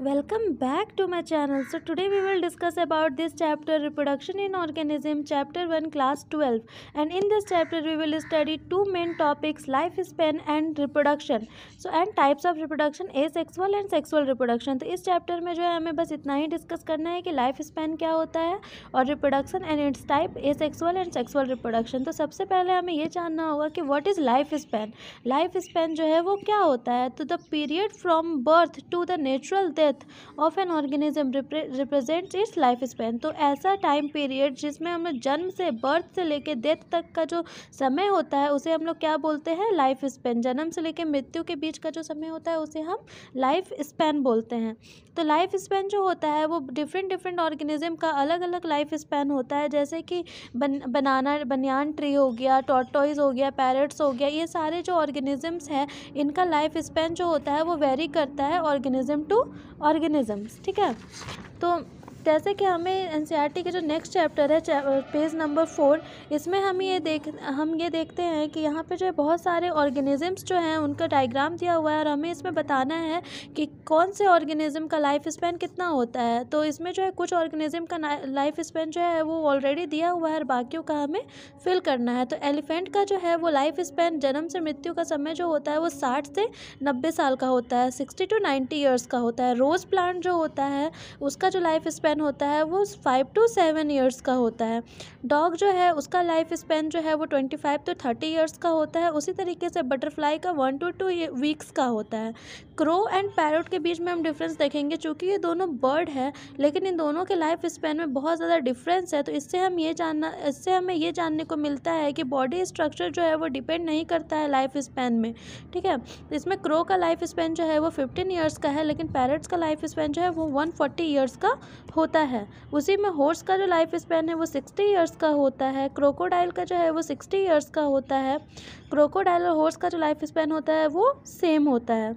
Welcome back to my channel so today we will discuss about this chapter reproduction in organism chapter one class twelve and in this chapter we will study two main topics life span and reproduction so and types of reproduction asexual and sexual reproduction तो इस chapter में जो है हमें बस इतना ही discuss करना है कि लाइफ स्पेन क्या होता है और reproduction and its type asexual and sexual reproduction तो सबसे पहले हमें यह जानना होगा कि what is life span life span जो है वो क्या होता है तो the period from birth to the natural death of an organism represents its life span तो ऐसा टाइम पीरियड जिसमें हम लोग जन्म से बर्थ से लेके डेथ तक का जो समय होता है उसे हम लोग क्या बोलते हैं लाइफ स्पेन जन्म से लेकर मृत्यु के बीच का जो समय होता है उसे हम लाइफ स्पैन बोलते हैं तो लाइफ स्पेन जो होता है वो डिफरेंट डिफरेंट ऑर्गेनिज़म का अलग अलग लाइफ स्पेन होता है जैसे कि बन बनाना बनियान ट्री हो गया टॉटॉइज हो गया पैरट्स हो गया ये सारे जो ऑर्गेनिज़म्स हैं इनका लाइफ स्पेन जो होता है वो वेरी करता है ऑर्गेनिज़म टू ऑर्गेनिज़म्स ठीक है तो जैसे कि हमें एन e के जो नेक्स्ट चैप्टर है पेज नंबर फोर इसमें हम ये देख हम ये देखते हैं कि यहाँ पर जो है बहुत सारे ऑर्गेनिज़म्स जो हैं उनका डायग्राम दिया हुआ है और हमें इसमें बताना है कि कौन से ऑर्गेनिज़म का लाइफ स्पेन कितना होता है तो इसमें जो है कुछ ऑर्गेनिज़म का लाइफ स्पेन जो है वो ऑलरेडी दिया हुआ है और बाकियों का हमें फिल करना है तो एलिफेंट का जो है वो लाइफ स्पैन जन्म से मृत्यु का समय जो होता है वो साठ से नब्बे साल का होता है सिक्सटी टू नाइन्टी ईयर्स का होता है रोज़ प्लांट जो होता है उसका जो लाइफ स्पेन स्पेन होता है वो फाइव टू सेवन ईयर्स का होता है डॉग जो है उसका लाइफ स्पेन जो है वो twenty five to thirty years का होता है उसी तरीके से बटरफ्लाई का वन टू टू वीक्स का होता है क्रो एंड पैरोट के बीच में हम डिफरेंस देखेंगे चूँकि ये दोनों बर्ड है लेकिन इन दोनों के लाइफ स्पेन में बहुत ज़्यादा डिफरेंस है तो इससे हम ये जानना इससे हमें ये जानने को मिलता है कि बॉडी स्ट्रक्चर जो है वो डिपेंड नहीं करता है लाइफ स्पेन में ठीक है इसमें क्रो का लाइफ स्पेन जो है वो फिफ्टीन ईयर्स का है लेकिन पैरट्स का लाइफ स्पेन जो है वो वन फोर्टी ईयर्स का होता है उसी में हॉर्स का जो लाइफ स्पैन है वो सिक्सटी ईयर्स का होता है क्रोकोडाइल का जो है वो सिक्सटी ईयर्स का होता है क्रोकोडाइल और हॉर्स का जो लाइफ स्पैन होता है वो सेम होता है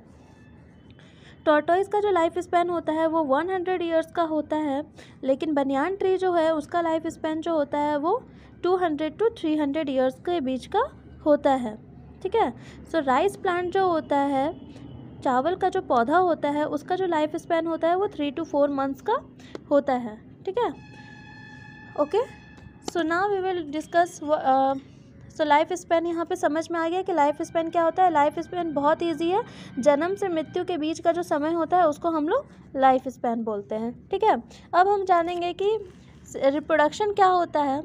टोटोइस का जो लाइफ स्पैन होता है वो वन हंड्रेड ईयर्स का होता है लेकिन बनियान ट्री जो है उसका लाइफ स्पैन जो होता है वो two hundred to three hundred years के बीच का होता है ठीक है सो राइस प्लांट जो होता है चावल का जो पौधा होता है उसका जो लाइफ स्पैन होता है वो थ्री टू फोर मंथ्स का होता है ठीक है okay so now we will discuss so life span यहाँ पे समझ में आ गया कि लाइफ स्पैन क्या होता है लाइफ स्पैन बहुत इजी है जन्म से मृत्यु के बीच का जो समय होता है उसको हम लोग लाइफ स्पैन बोलते हैं ठीक है अब हम जानेंगे कि रिप्रोडक्शन क्या होता है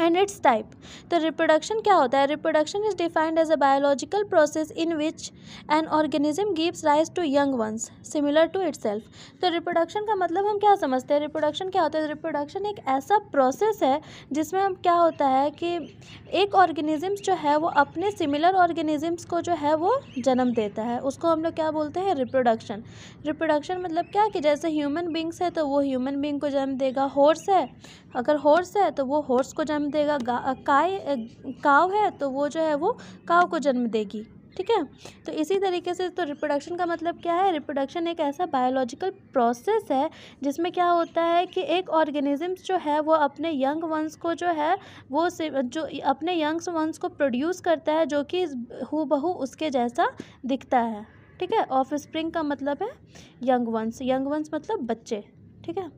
एंड इट्स टाइप तो रिप्रोडक्शन क्या होता है reproduction is defined as a biological process in which an organism gives rise to young ones similar to it तो रिप्रोडक्शन का मतलब हम क्या समझते हैं रिप्रोडक्शन क्या होता है रिप्रोडक्शन एक ऐसा प्रोसेस है जिसमें हम क्या होता है कि एक ऑर्गेनिजम्स जो है वो अपने सिमिलर ऑर्गेनिजम्स को जो है वो जन्म देता है उसको हम लोग क्या बोलते हैं रिप्रोडक्शन रिप्रोडक्शन मतलब क्या कि जैसे ह्यूमन बींग्स है तो वो ह्यूमन बींग को जन्म देगा हॉर्स है अगर हॉर्स है तो वो हॉर्स को जन्म देगा काय काव है तो वो जो है वो काव को जन्म देगी ठीक है तो इसी तरीके से तो रिप्रोडक्शन का मतलब क्या है रिप्रोडक्शन एक ऐसा बायोलॉजिकल प्रोसेस है जिसमें क्या होता है कि एक ऑर्गेनिजम्स जो है वो अपने यंग वंस को जो है वो जो अपने यंग्स वंस को प्रोड्यूस करता है जो कि हु बहू उसके जैसा दिखता है ठीक है ऑफ स्प्रिंग का मतलब है यंग वंस यंग वंस मतलब बच्चे ठीक है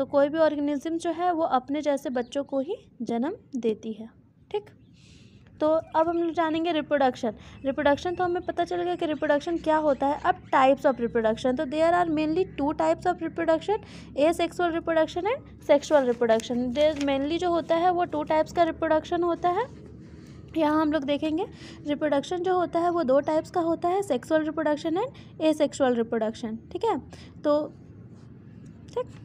तो कोई भी ऑर्गेनिज्म जो है वो अपने जैसे बच्चों को ही जन्म देती है ठीक तो अब हम लोग जानेंगे रिप्रोडक्शन रिप्रोडक्शन तो हमें पता चल गया कि रिप्रोडक्शन क्या होता है अब टाइप्स ऑफ रिप्रोडक्शन तो there are mainly two types of reproduction asexual reproduction and sexual reproduction there mainly जो होता है वो टू टाइप्स का रिप्रोडक्शन होता है यहाँ हम लोग देखेंगे रिप्रोडक्शन जो होता है वो दो टाइप्स का होता है sexual reproduction and a reproduction ठीक है तो ठीक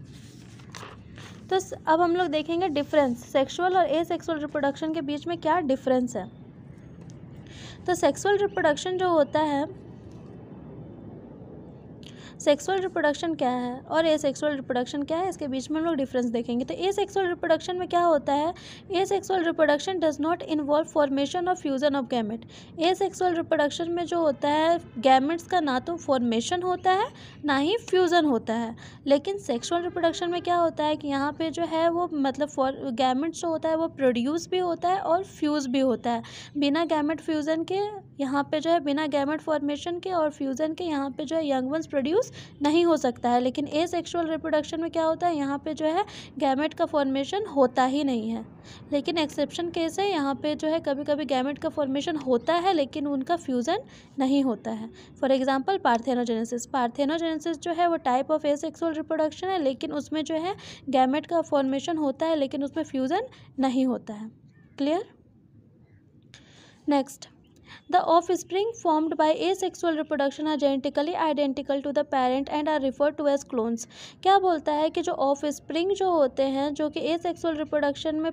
तो अब हम लोग देखेंगे डिफरेंस सेक्सुअल और ए सेक्सुअल रिप्रोडक्शन के बीच में क्या डिफरेंस है तो सेक्सुअल रिप्रोडक्शन जो होता है सेक्सुअल रिप्रोडक्शन क्या है और ए सेक्सुअल रिप्रोडक्शन क्या है इसके बीच में हम लोग डिफरेंस देखेंगे तो ए सेक्सुअल रिप्रोडक्शन में क्या होता है asexual reproduction does not involve formation और fusion of gamete asexual reproduction में जो होता है गैमेट्स का ना तो फॉर्मेशन होता है ना ही फ्यूज़न होता है लेकिन सेक्सुअल रिप्रोडक्शन में क्या होता है कि यहाँ पर जो है वो मतलब फॉर गैमेट्स जो होता है वो प्रोड्यूस भी होता है और फ्यूज़ भी होता है बिना गैमेट फ्यूज़न के यहाँ पर जो है बिना गैमेट फॉर्मेशन के और फ्यूज़न के यहाँ पर जो है यंग वंस प्रोड्यूस नहीं हो सकता है लेकिन ए सेक्शुअल रिप्रोडक्शन में क्या होता है यहाँ पे जो है गैमेट का फॉर्मेशन होता ही नहीं है लेकिन एक्सेप्शन केस है यहाँ पे जो है कभी कभी गैमेट का फॉर्मेशन होता है लेकिन उनका फ्यूज़न नहीं होता है फॉर एग्जाम्पल पार्थेनोजेनेसिस पार्थेनोजेनेसिस जो है वो type of asexual reproduction है लेकिन उसमें जो है गैमेट का फॉर्मेशन होता है लेकिन उसमें फ्यूज़न नहीं होता है clear next the offspring formed by asexual reproduction are genetically identical to the parent and are refer to as clones क्या बोलता है कि जो ऑफ स्प्रिंग जो होते हैं जो कि ए सेक्सुअल रिप्रोडक्शन में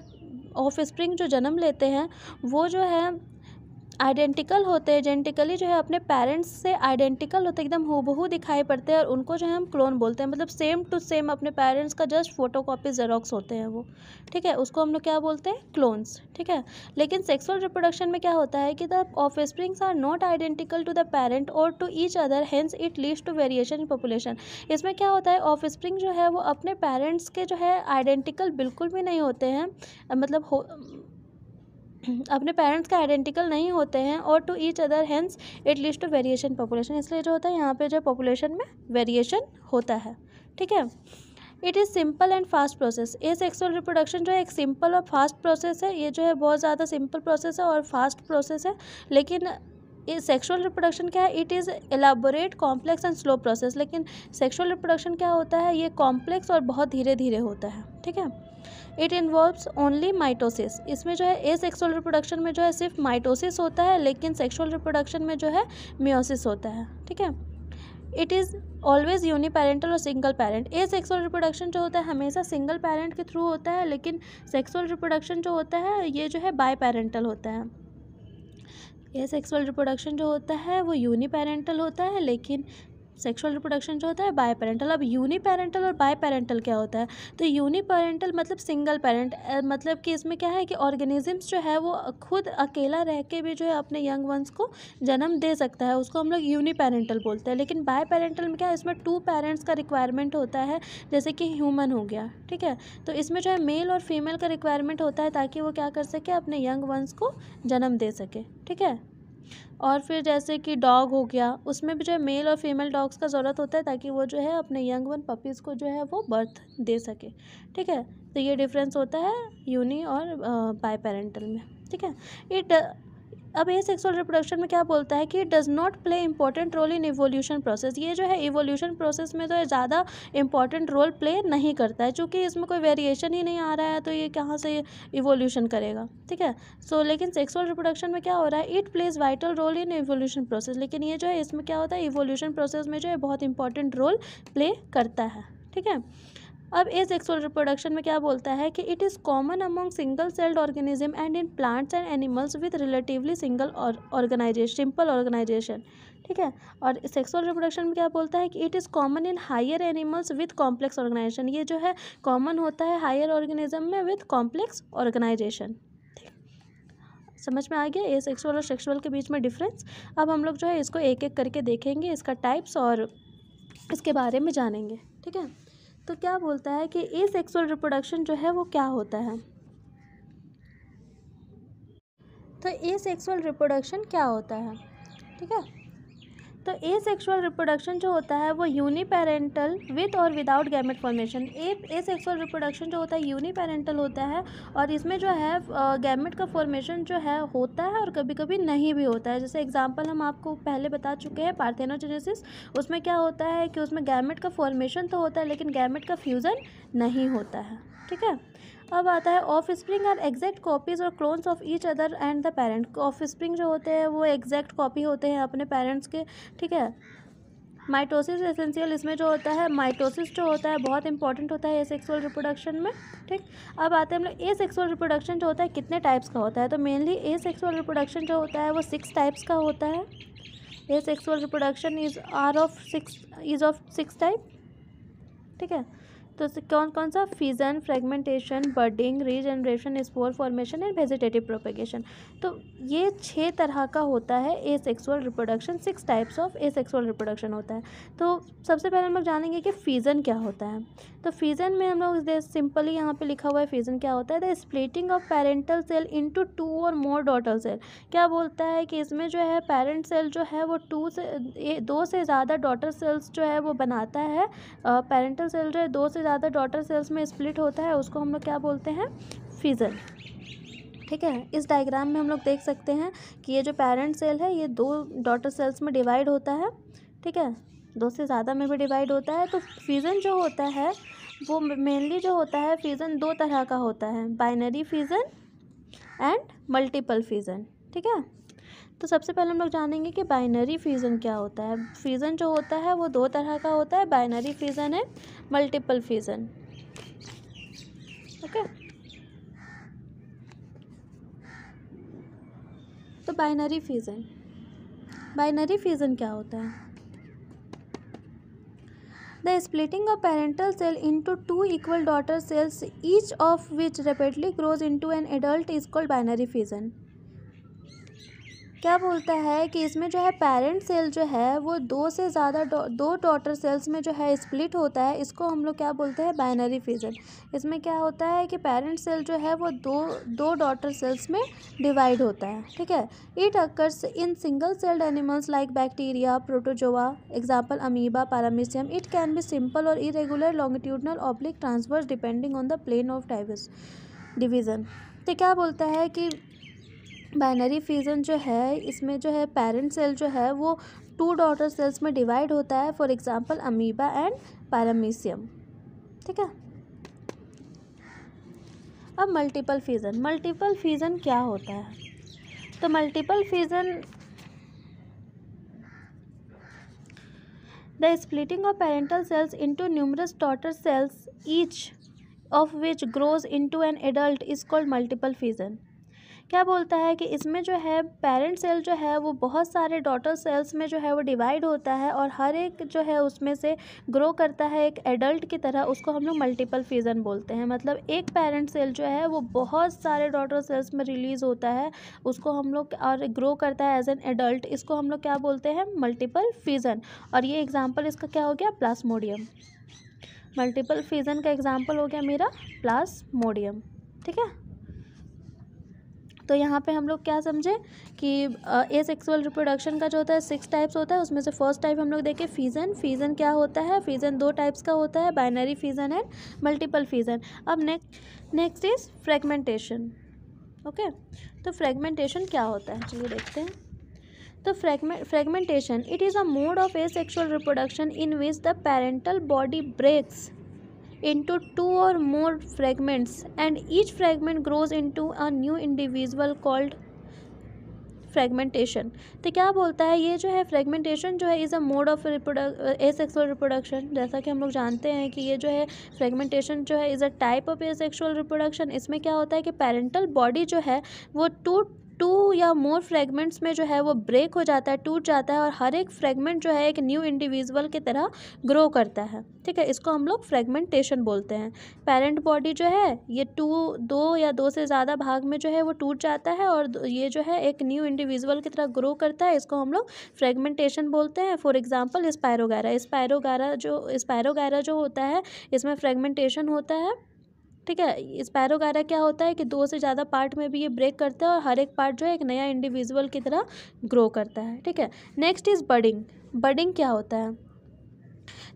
ऑफ स्प्रिंग जो जन्म लेते हैं वो जो है आइडेंटिकल होते हैं जेंटिकली जो है अपने पेरेंट्स से आइडेंटिकल होते एकदम हूबहू दिखाई पड़ते हैं और उनको जो है हम क्लोन बोलते हैं मतलब सेम टू सेम अपने पेरेंट्स का जस्ट फोटो कॉपी जेरोक्स होते हैं वो ठीक है उसको हम लोग क्या बोलते हैं क्लोन्स ठीक है लेकिन सेक्सुअल रिप्रोडक्शन में क्या होता है कि the offspring are not identical to the parent और to each other hence it leads to variation in population इसमें क्या होता है ऑफ स्प्रिंग जो है वो अपने पेरेंट्स के जो है आइडेंटिकल बिल्कुल भी नहीं होते हैं मतलब हो अपने पेरेंट्स के आइडेंटिकल नहीं होते हैं और to each other hence it leads to variation population इसलिए जो होता है यहाँ पे जो पॉपुलेशन में वेरिएशन होता है ठीक है it is simple and fast process asexual reproduction जो है एक सिंपल और फास्ट प्रोसेस है ये जो है बहुत ज़्यादा सिंपल प्रोसेस है और फास्ट प्रोसेस है लेकिन ये सेक्सुअल रिप्रोडक्शन क्या है it is elaborate complex and slow process लेकिन सेक्सुअल रिप्रोडक्शन क्या होता है ये कॉम्प्लेक्स और बहुत धीरे धीरे होता है ठीक है इट इन्वॉल्व्स ओनली माइटोसिस इसमें जो है ए सेक्सुअल रिप्रोडक्शन में जो है सिर्फ माइटोसिस होता है लेकिन सेक्सुअल रिप्रोडक्शन में जो है मियोसिस होता है ठीक है इट इज़ ऑलवेज यूनिपेरेंटल और single parent asexual reproduction जो होता है हमेशा सिंगल पेरेंट के थ्रू होता है लेकिन सेक्सुअल रिप्रोडक्शन जो होता है ये जो है बाई पेरेंटल होता है ए सेक्सुअल रिप्रोडक्शन जो होता है वो यूनिपेरेंटल होता है लेकिन सेक्सुअल रिप्रोडक्शन जो होता है बाय पेरेंटल अब यूनी पेरेंटल और बाय पेरेंटल क्या होता है तो यूनी पेरेंटल मतलब सिंगल पेरेंट मतलब कि इसमें क्या है कि ऑर्गेनिजम्स जो है वो खुद अकेला रह के भी जो है अपने यंग वंस को जन्म दे सकता है उसको हम लोग यूनी पेरेंटल बोलते हैं लेकिन बाय पेरेंटल में क्या है इसमें टू पेरेंट्स का रिक्वायरमेंट होता है जैसे कि ह्यूमन हो गया ठीक है तो इसमें जो है मेल और फीमेल का रिक्वायरमेंट होता है ताकि वो क्या कर सके अपने यंग वंस को जन्म दे सके ठीक है और फिर जैसे कि डॉग हो गया उसमें भी जो है मेल और फीमेल डॉग्स का ज़रूरत होता है ताकि वो जो है अपने यंग वन पपीज़ को जो है वो बर्थ दे सके ठीक है तो ये डिफरेंस होता है यूनी और बाई पेरेंटल में ठीक है इट अब ये सेक्सुअल रिप्रोडक्शन में क्या बोलता है कि does not play important role in evolution process ये जो है इवोल्यूशन प्रोसेस में तो ज़्यादा इंपॉर्टेंट रोल प्ले नहीं करता है चूँकि इसमें कोई वेरिएशन ही नहीं आ रहा है तो ये कहाँ से इवोल्यूशन करेगा ठीक है सो so, लेकिन सेक्सुअल रिप्रोडक्शन में क्या हो रहा है it plays vital role in evolution process लेकिन ये जो है इसमें क्या होता है इवोल्यूशन प्रोसेस में जो है बहुत इंपॉर्टेंट रोल प्ले करता है ठीक है अब ए सेक्सुअल रिप्रोडक्शन में क्या बोलता है कि it is common among single celled organism and in plants and animals with relatively single organisation simple organisation ठीक है और सेक्सुअल रिप्रोडक्शन में क्या बोलता है कि it is common in higher animals with complex organisation ये जो है कॉमन होता है हायर ऑर्गेनिज्म में विद कॉम्प्लेक्स ऑर्गेनाइजेशन समझ में आ गया ए सेक्सुअल और सेक्सुअल के बीच में डिफरेंस अब हम लोग जो है इसको एक एक करके देखेंगे इसका टाइप्स और इसके बारे में जानेंगे ठीक है तो क्या बोलता है कि ए सेक्सुअल रिप्रोडक्शन जो है वो क्या होता है तो ए सेक्सुअल रिप्रोडक्शन क्या होता है ठीक है तो ए सेक्सुअल रिप्रोडक्शन जो होता है वो यूनिपेरेंटल विथ और without gamete formation a asexual reproduction जो होता है यूनिपेरेंटल होता है और इसमें जो है गैमेट का फॉर्मेशन जो है होता है और कभी कभी नहीं भी होता है जैसे एग्जाम्पल हम आपको पहले बता चुके हैं पार्थेनोजेनेसिस उसमें क्या होता है कि उसमें गैमेट का फॉर्मेशन तो होता है लेकिन गैमेट का फ्यूज़न नहीं होता है ठीक है अब आता है offspring are exact copies और clones of each other and the parent offspring जो होते हैं वो एग्जैक्ट कॉपी होते हैं अपने पेरेंट्स के ठीक है माइटोसिस एसेंशियल इसमें जो होता है माइटोसिस जो होता है बहुत इंपॉर्टेंट होता है ए सेक्सुअल रिप्रोडक्शन में ठीक अब आते हैं हम लोग ए सेक्सुअल रिप्रोडक्शन जो होता है कितने टाइप्स का होता है तो मेनली ए सेक्सुअल रिप्रोडक्शन जो होता है वो सिक्स टाइप्स का होता है asexual reproduction is are of six is of six type ठीक है तो कौन कौन सा fission fragmentation budding regeneration spore formation and vegetative propagation तो ये छः तरह का होता है asexual reproduction six types of asexual reproduction होता है तो सबसे पहले हम लोग जानेंगे कि फीजन क्या होता है तो फीजन में हम लोग सिंपली यहाँ पे लिखा हुआ है फीजन क्या होता है the splitting of parental cell into two or more daughter cell क्या बोलता है कि इसमें जो है पेरेंट सेल जो है वो टू से दो से ज़्यादा डॉटर सेल्स जो है वो बनाता है पेरेंटल सेल जो है दो से ज़्यादा डॉटर सेल्स में स्प्लिट होता है उसको हम लोग क्या बोलते हैं फीजल ठीक है इस डायग्राम में हम लोग देख सकते हैं कि ये जो पेरेंट सेल है ये दो डॉटर सेल्स में डिवाइड होता है ठीक है दो से ज़्यादा में भी डिवाइड होता है तो फ्यूज़न जो होता है वो मेनली जो होता है फ्यूज़न दो तरह का होता है binary fusion and multiple fusion ठीक है तो सबसे पहले हम लोग जानेंगे कि बाइनरी फ्यूज़न क्या होता है फ्यूज़न जो होता है वो दो तरह का होता है बाइनरी फ्यूज़न है मल्टीपल फ्यूज़न ओके तो बाइनरी फ्यूज़न बाइनरी फ्यूज़न क्या होता है the splitting of parental cell into two equal daughter cells each of which rapidly grows into an adult is called binary fusion क्या बोलता है कि इसमें जो है पेरेंट सेल जो है वो दो से ज़्यादा दो डॉटर सेल्स में जो है स्प्लिट होता है इसको हम लोग क्या बोलते हैं बाइनरी फीजन इसमें क्या होता है कि पेरेंट सेल जो है वो दो दो डॉटर सेल्स में डिवाइड होता है ठीक है it occurs in single celled animals like bacteria protozoa example amoeba paramecium it can be simple or irregular longitudinal oblique transverse depending on the plane of diverse division तो क्या बोलता है कि बाइनरी फ्यूजन जो है इसमें जो है पेरेंट सेल जो है वो टू डॉटर सेल्स में डिवाइड होता है for example amoeba and paramecium ठीक है अब मल्टीपल फ्यूजन मल्टीपल फ्यूजन क्या होता है तो multiple fusion the splitting of parental cells into numerous daughter cells each of which grows into an adult is called multiple fusion क्या बोलता है कि इसमें जो है पेरेंट सेल जो है वो बहुत सारे डॉटर सेल्स में जो है वो डिवाइड होता है और हर एक जो है उसमें से ग्रो करता है एक एडल्ट की तरह उसको हम लोग मल्टीपल फीजन बोलते हैं मतलब एक पेरेंट सेल जो है वो बहुत सारे डॉटर सेल्स में रिलीज़ होता है उसको हम लोग और ग्रो करता है एज एन एडल्ट इसको हम लोग क्या बोलते हैं मल्टीपल फीजन और ये एग्ज़ाम्पल इसका क्या हो गया प्लासमोडियम मल्टीपल फीजन का एग्ज़ाम्पल हो गया मेरा प्लासमोडियम ठीक है तो यहाँ पे हम लोग क्या समझे कि ए सेक्सुअल रिप्रोडक्शन का जो होता है सिक्स टाइप्स होता है उसमें से फर्स्ट टाइप हम लोग देखें फीजन फीजन क्या होता है फीजन दो टाइप्स का होता है binary fission and multiple fission अब next next is fragmentation okay तो फ्रेगमेंटेशन क्या होता है चलिए देखते हैं तो fragment fragmentation it is a mode of asexual reproduction in which the parental body breaks into two or more fragments and each fragment grows into a new individual called fragmentation तो क्या बोलता है ये जो है fragmentation जो है is a mode of reproduct asexual reproduction जैसा कि हम लोग जानते हैं कि ये जो है फ्रेगमेंटेशन जो है is a type of asexual reproduction इसमें क्या होता है कि पेरेंटल बॉडी जो है वो टू टू या मोर फ्रेगमेंट्स में जो है वो ब्रेक हो जाता है टूट जाता है और हर एक फ्रेगमेंट जो है एक न्यू इंडिविजुअल की तरह ग्रो करता है ठीक है इसको हम लोग फ्रेगमेंटेशन बोलते हैं पेरेंट बॉडी जो है ये टू दो या दो से ज़्यादा भाग में जो है वो टूट जाता है और ये जो है एक न्यू इंडिविजुअल की तरह ग्रो करता है इसको हम लोग फ्रेगमेंटेशन बोलते हैं फॉर एग्जाम्पल स्पायरोगारा स्पायरोगारा जो स्पायरोगारा जो होता है इसमें फ्रेगमेंटेशन होता है ठीक है स्पैरोगारा क्या होता है कि दो से ज़्यादा पार्ट में भी ये ब्रेक करता है और हर एक पार्ट जो है एक नया इंडिविजुअल की तरह ग्रो करता है ठीक है नेक्स्ट इज़ बडिंग बडिंग क्या होता है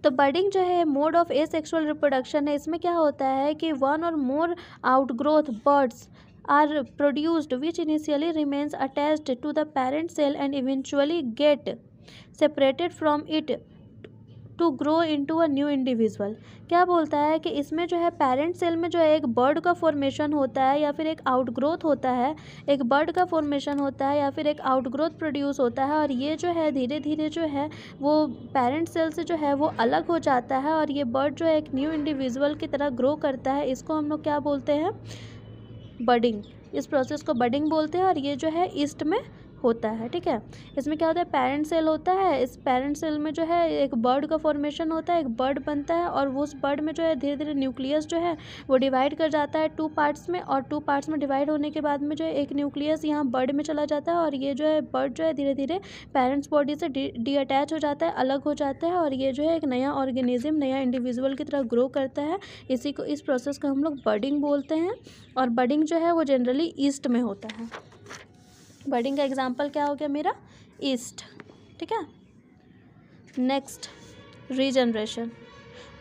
तो बडिंग जो है mode of asexual reproduction है इसमें क्या होता है कि one or more outgrowth buds are produced which initially remains attached to the parent cell and eventually get separated from it to grow to a new individual क्या बोलता है कि इसमें जो है पेरेंट सेल में जो है एक बर्ड का फॉर्मेशन होता है या फिर एक आउटग्रोथ होता है एक बर्ड का फॉर्मेशन होता है या फिर एक आउटग्रोथ प्रोड्यूस होता है और ये जो है धीरे धीरे जो है वो पेरेंट सेल से जो है वो अलग हो जाता है और ये बर्ड जो है एक न्यू इंडिविजुअल की तरह ग्रो करता है इसको हम लोग क्या बोलते हैं बडिंग इस प्रोसेस को बडिंग बोलते हैं और ये जो है ईस्ट में होता है ठीक है इसमें क्या होता है पेरेंट सेल होता है इस पेरेंट सेल में जो है एक बर्ड का फॉर्मेशन होता है एक बर्ड बनता है और वो उस बर्ड में जो है धीरे धीरे न्यूक्लियस जो है वो डिवाइड कर जाता है टू पार्ट्स में और टू पार्ट्स में डिवाइड होने के बाद में जो है एक न्यूक्लियस यहाँ बर्ड में चला जाता है और ये जो है बर्ड जो है धीरे धीरे पेरेंट्स बॉडी से डी अटैच हो जाता है अलग हो जाता है और ये जो है एक नया ऑर्गेनिज्म नया इंडिविजुअल की तरह ग्रो करता है इसी को इस प्रोसेस को हम लोग बर्डिंग बोलते हैं और बर्डिंग जो है वो जनरली ईस्ट में होता है बर्डिंग का एग्जाम्पल क्या हो गया मेरा ईस्ट ठीक है next regeneration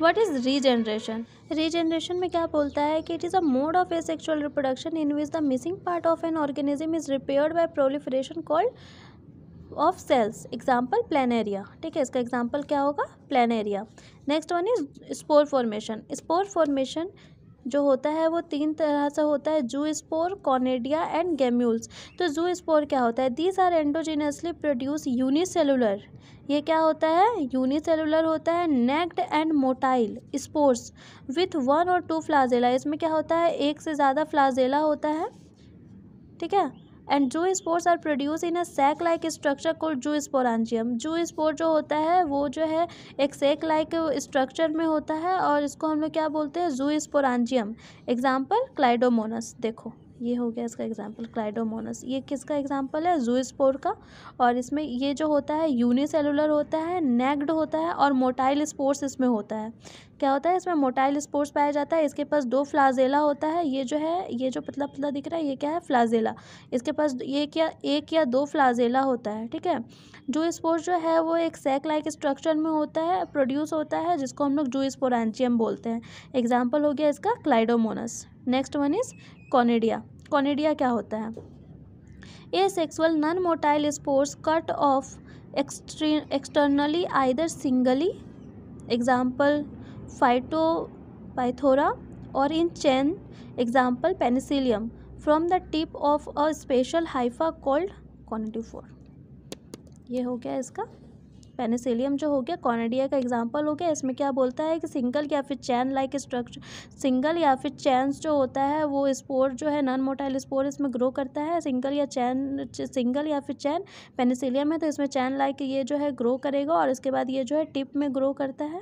what is regeneration regeneration में क्या बोलता है कि it is a mode of asexual reproduction in which the missing part of an organism is repair by proliferation called of cells example planaria ठीक है इसका example क्या होगा planaria next one is spore formation spore formation जो होता है वो तीन तरह से होता है जू स्पोर कॉनेडिया एंड गेम्यूल्स तो जू स्पोर क्या होता है these are endogenously produce unicellular ये क्या होता है यूनिसेलुलर होता है naked and motile spores with one or two flagella इसमें क्या होता है एक से ज़्यादा फ्लाजेला होता है ठीक है and zoospores are produce in a sac like structure called zoosporangium जू स्पोर जो होता है वो जो है एक सेक लाइक स्ट्रक्चर में होता है और इसको हम लोग क्या बोलते हैं जू स्पोरानजियम एग्जाम्पल क्लाइडोमोनस देखो ये हो गया इसका एग्जाम्पल क्लाइडोमोनस ये किसका एग्जाम्पल है जूस्पोर का और इसमें ये जो होता है यूनिसेलुलर होता है नेग्ड होता है और मोटाइल स्पोर्स इसमें होता है क्या होता है इसमें मोटाइल स्पोर्स पाया जाता है इसके पास दो फ्लाजेला होता है ये जो है ये जो पतला पतला दिख रहा है ये क्या है फ्लाजेला इसके पास एक या एक या दो फ्लाजेला होता है ठीक है जू स्पोर्स जो है वो एक सेक लाइक स्ट्रक्चर में होता है प्रोड्यूस होता है जिसको हम लोग जू बोलते हैं एग्जाम्पल हो गया इसका chlamydomonas next one is conidia conidia क्या होता है asexual non motile spores cut off externally either singly example phytophthora or in chain example penicillium from the tip of a special hypha called for ये हो गया इसका Penicillium जो हो गया कॉनेडिया का एग्जाम्पल हो गया इसमें क्या बोलता है कि सिंगल या फिर चैन लाइक स्ट्रक्चर सिंगल या फिर चैंस जो होता है वो स्पोर जो है नॉन मोटाइल स्पोर इसमें ग्रो करता है सिंगल या चैन सिंगल या फिर चैन पेनिसिलियम है तो इसमें चैन लाइक ये जो है ग्रो करेगा और इसके बाद ये जो है टिप में ग्रो करता है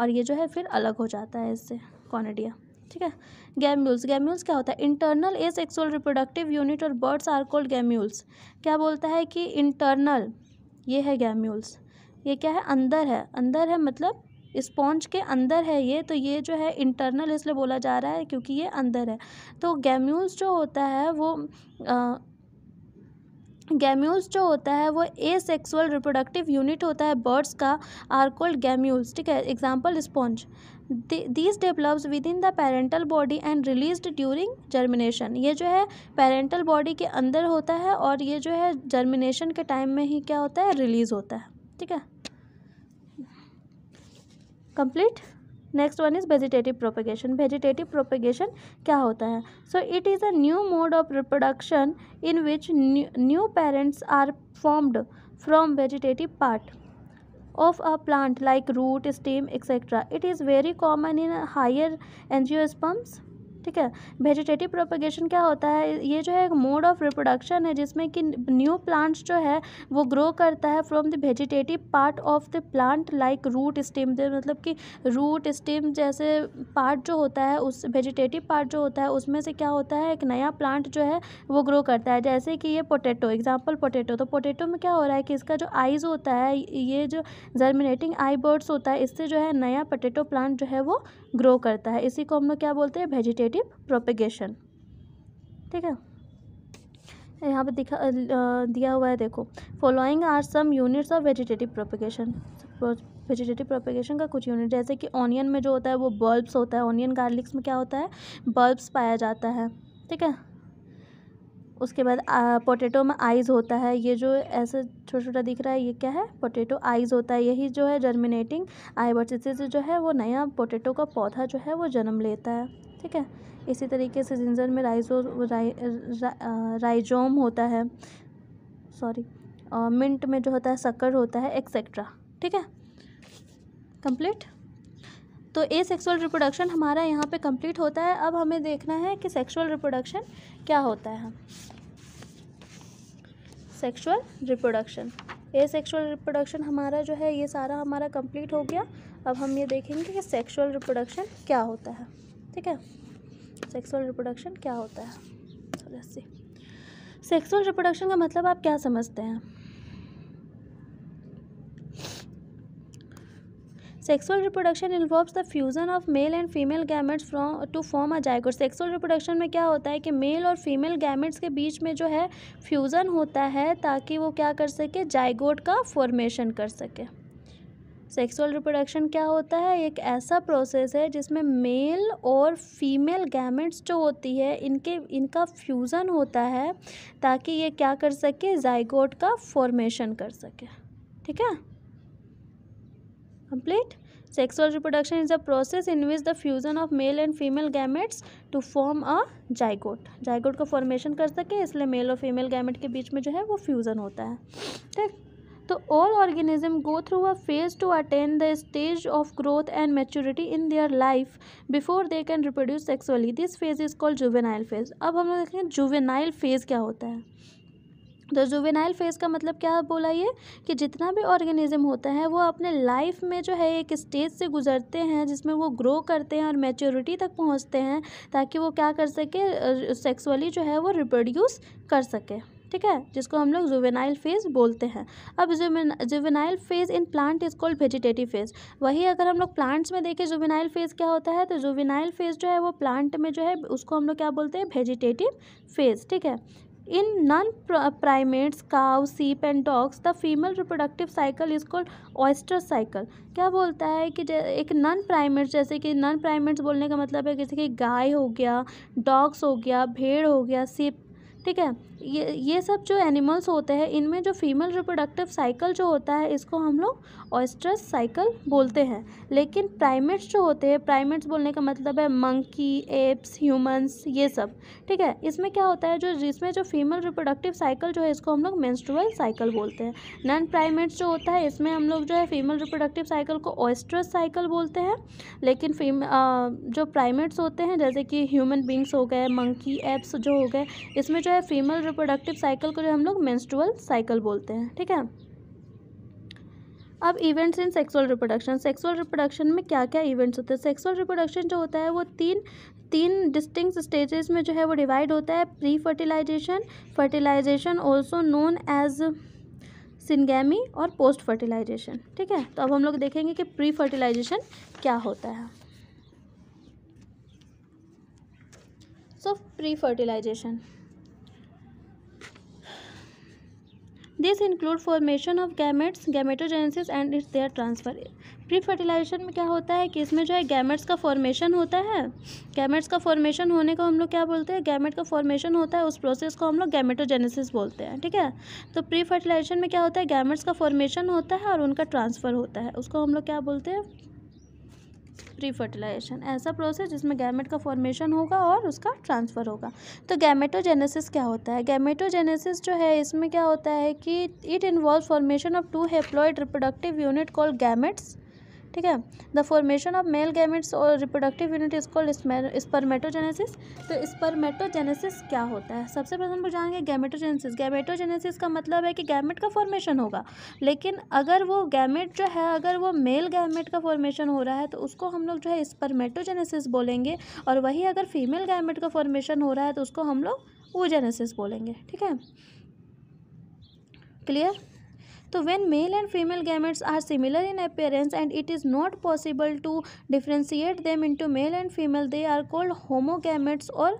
और ये जो है फिर अलग हो जाता है इससे कॉनेडिया ठीक है गैम्यूल्स गैम्यूल्स क्या होता है internal asexual reproductive unit or buds are called gemmules क्या बोलता है कि इंटरनल ये है गैम्यूल्स ये क्या है अंदर है अंदर है मतलब स्पॉन्ज के अंदर है ये तो ये जो है इंटरनल इसलिए बोला जा रहा है क्योंकि ये अंदर है तो गैम्यूल्स जो होता है वो आ, गैम्यूल्स जो होता है वो ए सेक्सुअल रिप्रोडक्टिव यूनिट होता है बर्ड्स का आर कोल्ड गैम्यूल्स ठीक है example sponge these develops within the parental body and release during germination ये जो है पेरेंटल बॉडी के अंदर होता है और ये जो है जर्मिनेशन के टाइम में ही क्या होता है रिलीज़ होता है ठीक है complete next one is vegetative propagation vegetative propagation क्या होता है so it is a new mode of reproduction in which new parents are formed from vegetative part of a plant like root stem etcetera it is very common in higher angiosperms ठीक है vegetative propagation क्या होता है ये जो है एक mode of reproduction है जिसमें कि न्यू प्लांट्स जो है वो ग्रो करता है from the vegetative part of the plant like root stem मतलब कि रूट स्टेम जैसे पार्ट जो होता है उस वेजिटेटिव पार्ट जो होता है उसमें से क्या होता है एक नया प्लांट जो है वो ग्रो करता है जैसे कि ये पोटैटो एग्जाम्पल पोटैटो तो पोटैटो में क्या हो रहा है कि इसका जो आइज़ होता है ये जो जर्मिनेटिंग आई बर्ड्स होता है इससे जो है नया पोटैटो प्लांट जो है वो ग्रो करता है इसी को हम लोग क्या बोलते हैं वेजिटेटिव प्रोपिगेशन ठीक है यहाँ पे दिखा दिया हुआ है देखो following are some units of vegetative propagation vegetative propagation का कुछ यूनिट जैसे कि ऑनियन में जो होता है वो बल्ब्स होता है ऑनियन गार्लिक्स में क्या होता है बल्ब्स पाया जाता है ठीक है उसके बाद पोटैटो में आइज़ होता है ये जो ऐसे छोटा छोटा दिख रहा है ये क्या है पोटैटो आइज़ होता है यही जो है जर्मिनेटिंग आईबर्ट इसी से जो है वो नया पोटैटो का पौधा जो है वो जन्म लेता है ठीक है इसी तरीके से जिंजर में राइजो राइ, रा, राइजोम होता है सॉरी मिंट में जो होता है शक्कर होता है एक्सेट्रा ठीक है कंप्लीट तो ए सेक्सुअल रिप्रोडक्शन हमारा यहाँ पे कंप्लीट होता है अब हमें देखना है कि सेक्सुअल रिप्रोडक्शन क्या होता है sexual reproduction asexual reproduction हमारा जो है ये सारा हमारा कंप्लीट हो गया अब हम ये देखेंगे कि सेक्सुअल रिप्रोडक्शन क्या होता है ठीक है सेक्सुअल रिप्रोडक्शन क्या होता है सेक्सुअल रिप्रोडक्शन का मतलब आप क्या समझते हैं sexual reproduction involves the fusion of male and female gametes from to form a zygote sexual reproduction में क्या होता है कि मेल और फीमेल गैमेट्स के बीच में जो है फ्यूज़न होता है ताकि वो क्या कर सके जायगोट का फॉर्मेशन कर सके सेक्सुअल रिप्रोडक्शन क्या होता है एक ऐसा प्रोसेस है जिसमें मेल और फीमेल गैमेट्स जो होती है इनके इनका फ्यूज़न होता है ताकि ये क्या कर सके जायगोट का फॉर्मेशन कर सके ठीक है complete sexual reproduction is a process in which the fusion of male and female gametes to form a zygote zygote का फॉर्मेशन कर सके इसलिए मेल और फीमेल गैमेट के बीच में जो है वो फ्यूजन होता है ठीक तो all organism go through a phase to attend the stage of growth and maturity in their life before they can reproduce sexually this phase is called juvenile phase अब हम लोग देखेंगे जुवेनाइल फेज क्या होता है तो जुवेनाइल फेज़ का मतलब क्या बोला ये कि जितना भी ऑर्गेनिज्म होता है वो अपने लाइफ में जो है एक स्टेज से गुजरते हैं जिसमें वो ग्रो करते हैं और मैच्योरिटी तक पहुंचते हैं ताकि वो क्या कर सके सेक्सुअली जो है वो रिप्रोड्यूस कर सके ठीक है जिसको हम लोग जुवेनाइल फेज़ बोलते हैं अब juvenile phase in plant is called vegetative phase वही अगर हम लोग प्लांट्स में देखें जुवेनाइल फेज़ क्या होता है तो जुवेनाइल फेज़ जो है वो प्लांट में जो है उसको हम लोग क्या बोलते हैं वेजिटेटिव फेज़ ठीक है in non primates cow sheep and dogs the female reproductive cycle is called oestrus cycle क्या बोलता है कि एक नन प्राइमेट्स जैसे कि नन प्राइमेट्स बोलने का मतलब है जैसे कि गाय हो गया डॉग्स हो गया भेड़ हो गया सीप ठीक है ये ये सब जो एनिमल्स होते हैं इनमें जो फीमेल रिप्रोडक्टिव साइकिल जो होता है इसको हम लोग ऑयस्ट्रस साइकिल बोलते हैं लेकिन प्राइमेट्स जो होते हैं प्राइमेट्स बोलने का मतलब है मंकी एप्स ह्यूमंस ये सब ठीक है इसमें क्या होता है जो जिसमें जो फीमेल रिप्रोडक्टिव साइकिल जो है इसको हम लोग मेंस्ट्रुअल साइकिल बोलते हैं नॉन प्राइमेट्स जो होता है इसमें हम लोग जो है फीमेल रिप्रोडक्टिव साइकिल को ऑयस्ट्रस साइकिल बोलते हैं लेकिन फीम जो प्राइमेट्स होते हैं जैसे कि ह्यूमन बींग्स हो गए मंकी एप्स जो हो गए इसमें जो है फीमेल रिप्रोडक्टिव साइकिल को जो हम लोग मेंस्ट्रुअल साइकिल बोलते हैं ठीक है अब events in sexual reproduction sexual reproduction में क्या क्या इवेंट्स होते हैं सेक्सुअल रिप्रोडक्शन जो होता है वो तीन तीन डिस्टिंक्ट स्टेजेस में जो है वो डिवाइड होता है pre fertilization fertilization also known as syngamy और पोस्ट फर्टिलाइजेशन ठीक है तो अब हम लोग देखेंगे कि प्री फर्टिलाइजेशन क्या होता है so pre fertilization this include formation of gametes gametogenesis and its their transfer pre fertilization में क्या होता है कि इसमें जो है गैमेट्स का फॉर्मेशन होता है गैमेट्स का फॉर्मेशन होने को हम लोग क्या बोलते हैं गैमेट का फॉर्मेशन होता है उस प्रोसेस को हम लोग गैमेटोजेनेसिस बोलते हैं ठीक है तो प्री फर्टिलाइजेशन में क्या होता है गैमेट्स का फॉर्मेशन होता है और उनका ट्रांसफ़र होता है उसको हम लोग क्या बोलते हैं प्री फर्टिलाइजेशन ऐसा प्रोसेस जिसमें गैमेट का फॉर्मेशन होगा और उसका ट्रांसफ़र होगा तो गैमेटोजेनेसिस क्या होता है गैमेटोजेनेसिस जो है इसमें क्या होता है कि it involve formation of two haploid reproductive unit called gametes ठीक है the formation of male gametes or reproductive unit is called spermatogenesis तो स्पर्मेटोजेनेसिस क्या होता है सबसे पहले हम तो जानेंगे गैमेटोजेनेसिस गैमेटोजेनेसिस का मतलब है कि गैमेट का फॉर्मेशन होगा लेकिन अगर वो गैमेट जो है अगर वो मेल गैमेट का फॉर्मेशन हो रहा है तो उसको हम लोग जो है स्पर्मेटोजेनेसिस बोलेंगे और वही अगर फीमेल गैमेट का फॉर्मेशन हो रहा है तो उसको हम लोग ओजेनेसिस बोलेंगे ठीक है क्लियर तो when male and female gametes are similar in appearance and it is not possible to differentiate them into male and female they are called homogametes or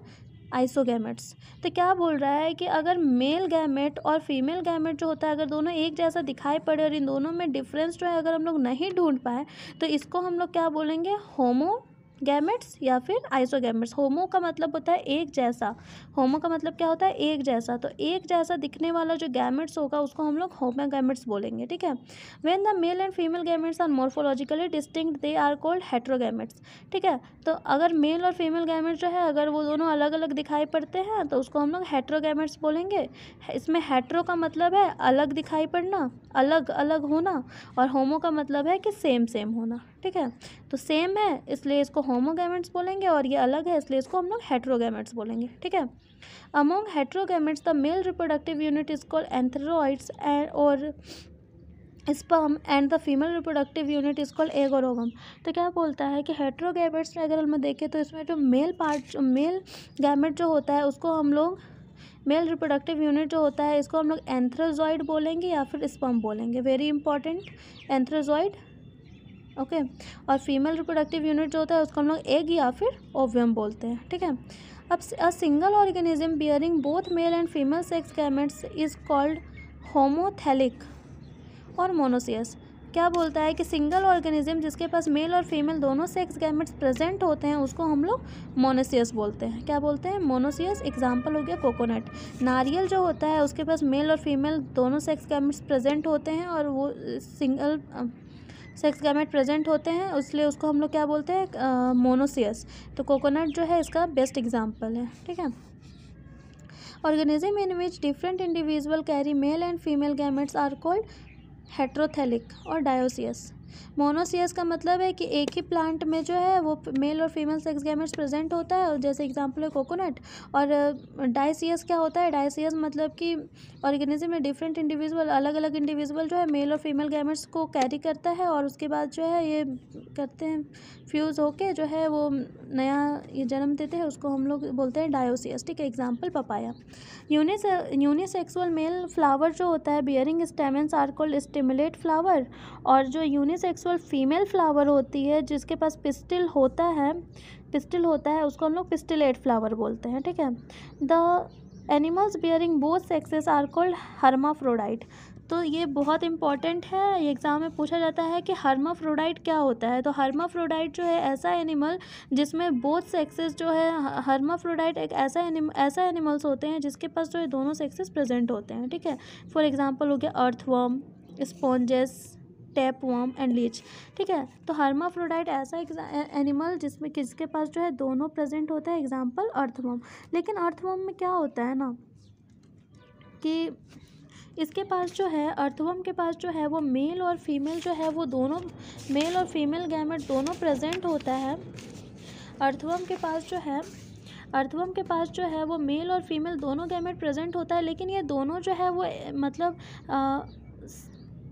isogametes तो क्या बोल रहा है कि अगर मेल गैमेट और female gamete जो होता है अगर दोनों एक जैसा दिखाई पड़े और इन दोनों में डिफरेंस जो है अगर हम लोग नहीं ढूंढ पाए तो इसको हम लोग क्या बोलेंगे होमो गैमेट्स या फिर आइसोगैमेट्स होमो का मतलब होता है एक जैसा होमो का मतलब क्या होता है एक जैसा तो एक जैसा दिखने वाला जो गैमेट्स होगा उसको हम लोग होमोगैमेट्स बोलेंगे ठीक है when the male and female gametes are morphologically distinct they are called heterogametes ठीक है तो अगर मेल और फीमेल गैमेट जो है अगर वो दोनों अलग अलग दिखाई पड़ते हैं तो उसको हम लोग हेट्रोगैमेट्स बोलेंगे इसमें हेट्रो का मतलब है अलग दिखाई पड़ना अलग अलग होना और होमो का मतलब है कि सेम सेम होना ठीक है तो सेम है इसलिए इसको होमोगैमेट्स बोलेंगे और ये अलग है इसलिए इसको हम लोग हेट्रोगैमेट्स बोलेंगे ठीक है among heterogametes the male reproductive unit is called and or sperm and the female reproductive unit is called egg or ovum तो क्या बोलता है कि हेट्रोगेमेट्स में अगर हम देखें तो इसमें जो मेल पार्ट जो मेल गैमेट जो होता है उसको हम लोग मेल रिप्रोडक्टिव यूनिट जो होता है इसको हम लोग एंथ्रोजॉइड बोलेंगे या फिर स्पम बोलेंगे वेरी इंपॉर्टेंट एंथ्रोजॉइड ओके और फीमेल रिप्रोडक्टिव यूनिट जो होता है उसको हम लोग एग या फिर ओवियम बोलते हैं ठीक है अब a single organism bearing both male and female sex gametes is called homothallic or monoecious क्या बोलता है कि सिंगल ऑर्गेनिज्म जिसके पास मेल और फीमेल दोनों सेक्स गैमेट्स प्रेजेंट होते हैं उसको हम लोग मोनोसियस बोलते हैं क्या बोलते हैं मोनोसियस एग्जाम्पल हो गया कोकोनट नारियल जो होता है उसके पास मेल और फीमेल दोनों सेक्स गैमेट्स प्रेजेंट होते हैं और वो सिंगल सेक्स गैमेट प्रेजेंट होते हैं इसलिए उसको हम लोग क्या बोलते हैं मोनोसियस तो कोकोनट जो है इसका बेस्ट एग्जाम्पल है ठीक है organism in which different individual carry male and female gametes are called heterothallic or dioecious monoecious का मतलब है कि एक ही प्लांट में जो है वो मेल और फीमेल सेक्स गैमेट्स प्रेजेंट होता है जैसे एग्जाम्पल है कोकोनट और डाइसियस क्या होता है डाइसियस मतलब कि ऑर्गेनिज्म में डिफरेंट इंडिविजुअल अलग अलग इंडिविजुअल जो है मेल और फीमेल गैमेट्स को कैरी करता है और उसके बाद जो है ये करते हैं फ्यूज़ होके जो है वो नया ये जन्म देते हैं उसको हम लोग बोलते हैं डायोसियस ठीक है example papaya unisexual male flower जो होता है bearing stamens are called staminate flower और जो यूनिस सेक्सुअल फीमेल फ्लावर होती है जिसके पास पिस्टिल होता है पिस्टिल होता है उसको हम लोग पिस्टिलेट फ्लावर बोलते हैं ठीक है the animals bearing both sexes are called hermaphrodite तो ये बहुत इंपॉर्टेंट है ये एग्ज़ाम में पूछा जाता है कि हर्माफ्रोडाइट क्या होता है तो हर्माफ्रोडाइट जो है ऐसा एनिमल जिसमें बोथ सेक्सेस जो है हर्माफ्रोडाइट एक ऐसा एनिम ऐसा एनिमल्स होते हैं जिसके पास जो है दोनों सेक्सेस प्रेजेंट होते हैं ठीक है फॉर एग्ज़ाम्पल हो गया earthworm sponges tapeworm and leech ठीक है तो हर्माफ्रोडाइट ऐसा एनिमल जिसमें किसके पास जो है दोनों प्रेजेंट होता है एग्जाम्पल अर्थवॉम लेकिन अर्थवॉम में क्या होता है ना कि इसके पास जो है अर्थवम के पास जो है वो मेल और फीमेल जो है वो दोनों मेल और फीमेल गैमेट दोनों प्रेजेंट होता है अर्थवम के पास जो है अर्थवम के पास जो है वो मेल और फीमेल दोनों गैमेट प्रेजेंट होता है लेकिन ये दोनों जो है वो मतलब आ,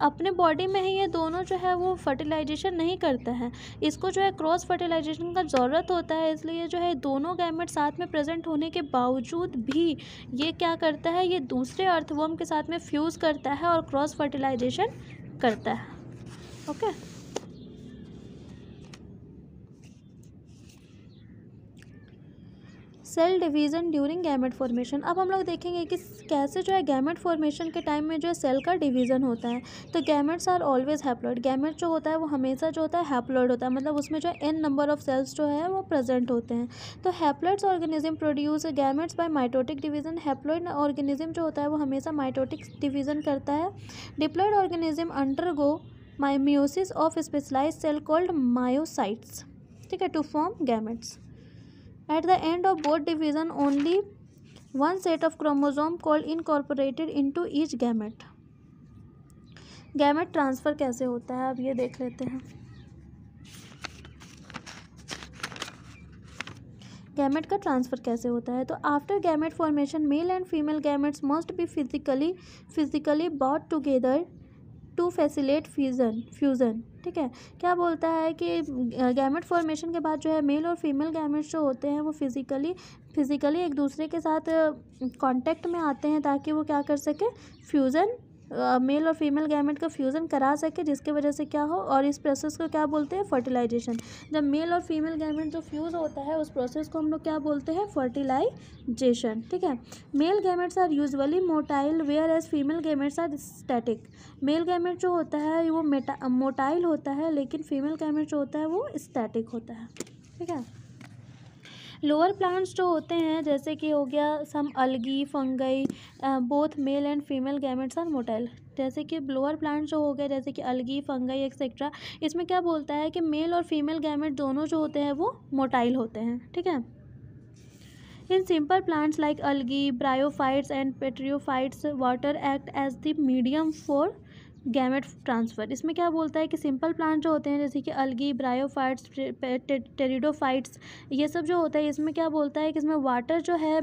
अपने बॉडी में ही ये दोनों जो है वो फर्टिलाइजेशन नहीं करते हैं इसको जो है क्रॉस फर्टिलाइजेशन का ज़रूरत होता है इसलिए जो है दोनों गैमेट साथ में प्रेजेंट होने के बावजूद भी ये क्या करता है ये दूसरे अर्थवर्म के साथ में फ्यूज़ करता है और क्रॉस फर्टिलाइजेशन करता है okay okay? Cell division during gamete formation अब हम लोग देखेंगे कि कैसे जो है गैमेट फॉर्मेशन के टाइम में जो है सेल का डिवीज़न होता है तो gametes are always haploid gamete जो होता है वो हमेशा जो होता है हैप्लॉइड होता है मतलब उसमें जो है एन नंबर ऑफ सेल्स जो है वो प्रेजेंट होते हैं तो haploids organism produce gametes by mitotic division haploid organism जो होता है वो हमेशा माइटोटिक डिवीज़न करता है diploid organism undergo meiosis of specialise cell called meiocytes ठीक है to form gametes the end of of division only one set of chromosome chromosome incorporated into each gamete gamete transfer कैसे होता है अब ये देख लेते हैं गैमेट का ट्रांसफ़र कैसे होता है तो after gamete formation male and female gametes must be physically physically brought together to facilitate fusion fusion ठीक है क्या बोलता है कि गैमेट फॉर्मेशन के बाद जो है मेल और फीमेल गैमेट्स जो होते हैं वो फिज़िकली फिज़िकली एक दूसरे के साथ कांटेक्ट में आते हैं ताकि वो क्या कर सके फ्यूज़न मेल और फीमेल गैमेट का फ्यूज़न करा सके जिसकी वजह से क्या हो और इस प्रोसेस को क्या बोलते हैं फर्टिलाइजेशन जब मेल और फीमेल गैमेट जो फ्यूज़ होता है उस प्रोसेस को हम लोग क्या बोलते हैं फर्टिलाइजेशन ठीक है male gametes are usually motile whereas female gametes are static male gamete जो होता है वो मोटाइल होता है लेकिन फीमेल गैमेट जो होता है वो स्टैटिक होता है ठीक है लोअर प्लांट्स जो होते हैं जैसे कि हो गया some algae fungi both male and female gametes are motile जैसे कि लोअर प्लांट जो हो गए जैसे कि अलगी फंगई एक्सेट्रा इसमें क्या बोलता है कि मेल और फीमेल गैमेट दोनों जो होते हैं वो मोटाइल होते हैं ठीक है in simple plants like algae bryophytes and pteridophytes water act as the medium for gamete transfer इसमें क्या बोलता है कि सिंपल प्लांट जो होते हैं जैसे कि अलगी ब्रायोफाइट्स टेरिडोफाइट्स ये सब जो होता है इसमें क्या बोलता है कि इसमें वाटर जो है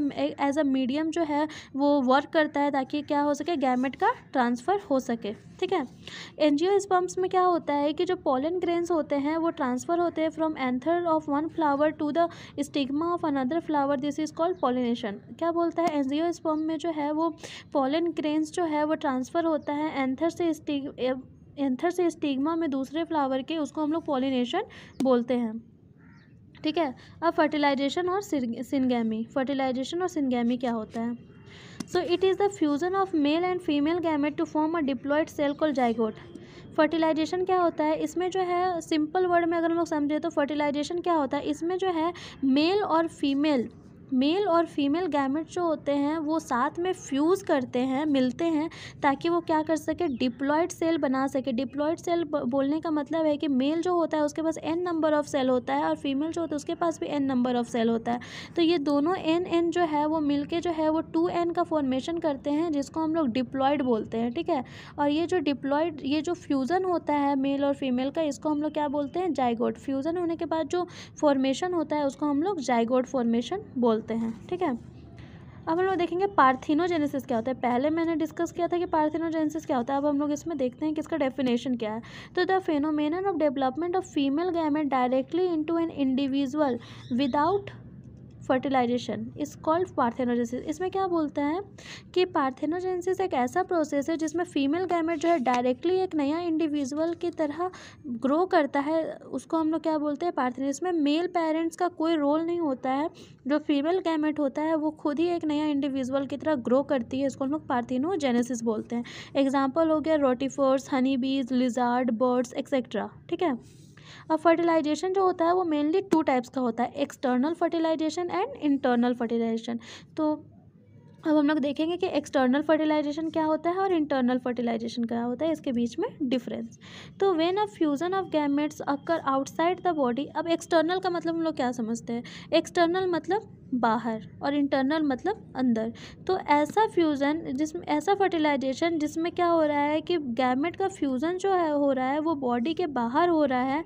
एज अ मीडियम जो है वो वर्क करता है ताकि क्या हो सके गैमेट का ट्रांसफ़र हो सके ठीक है एनजीओ स्पम्प्स में क्या होता है कि जो पोलन ग्रेन्स होते हैं वो ट्रांसफ़र होते हैं from anther of one flower to the stigma of another flower this is called pollination क्या बोलता है एनजीओ स्पम्प में जो है वो पोलन ग्रेन्स जो है वो ट्रांसफ़र होता है एंथर से एंथर से स्टिग्मा में दूसरे फ्लावर के उसको हम लोग पॉलिनेशन बोलते हैं ठीक है अब फर्टिलाइजेशन और सिनगैमी फर्टिलाइजेशन और सिनगैमी क्या होता है so it is the fusion of male and female gamete to form a diploid cell call zygote fertilisation क्या होता है इसमें जो है सिंपल वर्ड में अगर हम लोग समझें तो फर्टिलाइजेशन क्या होता है इसमें जो है मेल और फीमेल मेल और फीमेल गैमेट जो होते हैं वो साथ में फ्यूज़ करते हैं मिलते हैं ताकि वो क्या कर सके डिप्लॉयड सेल बना सके डिप्लॉयड सेल बोलने का मतलब है कि मेल जो होता है उसके पास एन नंबर ऑफ़ सेल होता है और फीमेल जो होता है उसके पास भी एन नंबर ऑफ़ सेल होता है तो ये दोनों एन एन जो है वो मिल जो है वो टू एन का फॉर्मेशन करते हैं जिसको हम लोग डिप्लॉयड बोलते हैं ठीक है और ये जो डिप्लॉयड ये जो फ्यूज़न होता है मेल और फीमेल का इसको हम लोग क्या बोलते हैं जाइगोड फ्यूज़न होने के बाद जो फॉर्मेशन होता है उसको हम लोग जाइगोड फॉर्मेशन हैं बोलते हैं ठीक है अब हम लोग देखेंगे पार्थिनोजेनेसिस क्या होता है पहले मैंने डिस्कस किया था कि पार्थिनोजेनेसिस क्या होता है अब हम लोग इसमें देखते हैं कि इसका डेफिनेशन क्या है तो the phenomenon of development of female gamete directly into an individual without fertilisation is called parthenogenesis इसमें क्या बोलते हैं कि पार्थेनोजेंसिस एक ऐसा प्रोसेस है जिसमें फीमेल गैमेट जो है डायरेक्टली एक नया इंडिविजुअल की तरह ग्रो करता है उसको हम लोग क्या बोलते हैं पार्थेन इसमें मेल पेरेंट्स का कोई रोल नहीं होता है जो फीमेल गैमेट होता है वो खुद ही एक नया इंडिविजुअल की तरह ग्रो करती है इसको हम लोग पार्थिनोजेनेसिस बोलते हैं एग्जाम्पल हो गया रोटीफोर्स हनी बीज लिजार्ड बर्ड्स एक्सेट्रा ठीक है अब फर्टिलाइजेशन जो होता है वो मेनली टू टाइप्स का होता है external fertilisation and internal fertilisation तो अब हम लोग देखेंगे कि एक्सटर्नल फर्टिलाइजेशन क्या होता है और इंटरनल फर्टिलाइजेशन क्या होता है इसके बीच में डिफरेंस तो when a fusion of gametes occur outside the body अब एक्सटर्नल का मतलब हम लोग क्या समझते हैं एक्सटर्नल मतलब बाहर और इंटरनल मतलब अंदर तो ऐसा फ्यूज़न जिसमें ऐसा फर्टिलाइजेशन जिसमें क्या हो रहा है कि गैमेट का फ्यूज़न जो है हो रहा है वो बॉडी के बाहर हो रहा है